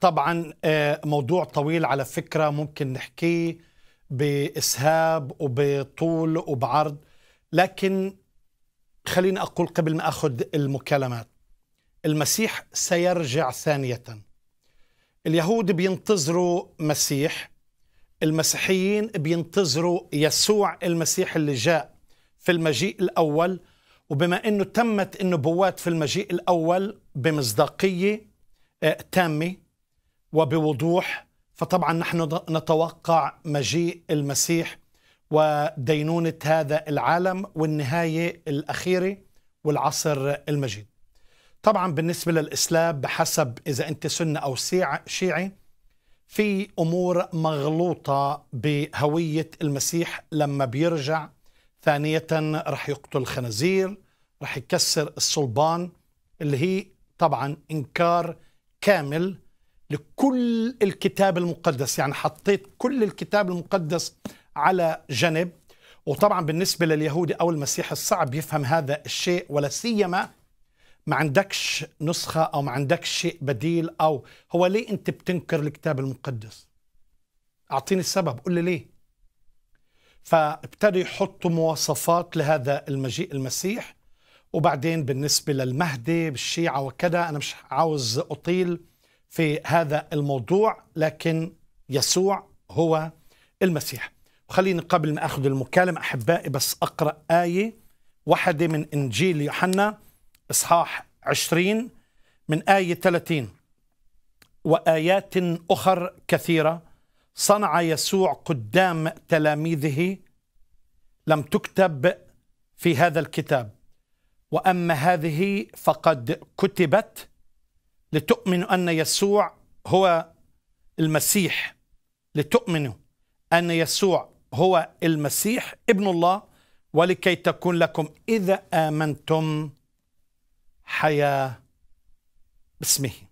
طبعا آه، موضوع طويل على فكره ممكن نحكيه باسهاب وبطول وبعرض لكن خليني اقول قبل ما اخذ المكالمات المسيح سيرجع ثانيه اليهود بينتظروا مسيح المسيحيين بينتظروا يسوع المسيح اللي جاء في المجيء الاول وبما انه تمت النبوات في المجيء الاول بمصداقيه آه، تامه وبوضوح فطبعا نحن نتوقع مجيء المسيح ودينونة هذا العالم والنهاية الأخيرة والعصر المجيد طبعا بالنسبة للإسلام بحسب إذا أنت سنة أو شيعي في أمور مغلوطة بهوية المسيح لما بيرجع ثانية رح يقتل خنازير رح يكسر الصلبان اللي هي طبعا إنكار كامل لكل الكتاب المقدس يعني حطيت كل الكتاب المقدس على جنب وطبعا بالنسبة لليهودي أو المسيح الصعب يفهم هذا الشيء ولا سيما ما عندكش نسخة أو ما عندكش شيء بديل أو هو ليه أنت بتنكر الكتاب المقدس أعطيني السبب قل لي ليه فابتدوا يحطوا مواصفات لهذا المجيء المسيح وبعدين بالنسبة للمهدي بالشيعة وكذا أنا مش عاوز أطيل في هذا الموضوع لكن يسوع هو المسيح خليني قبل ما أخذ المكالمة أحبائي بس أقرأ آية واحدة من إنجيل يوحنا إصحاح 20 من آية 30 وآيات أخر كثيرة صنع يسوع قدام تلاميذه لم تكتب في هذا الكتاب وأما هذه فقد كتبت لتؤمنوا أن يسوع هو المسيح لتؤمنوا أن يسوع هو المسيح ابن الله ولكي تكون لكم إذا آمنتم حياة باسمه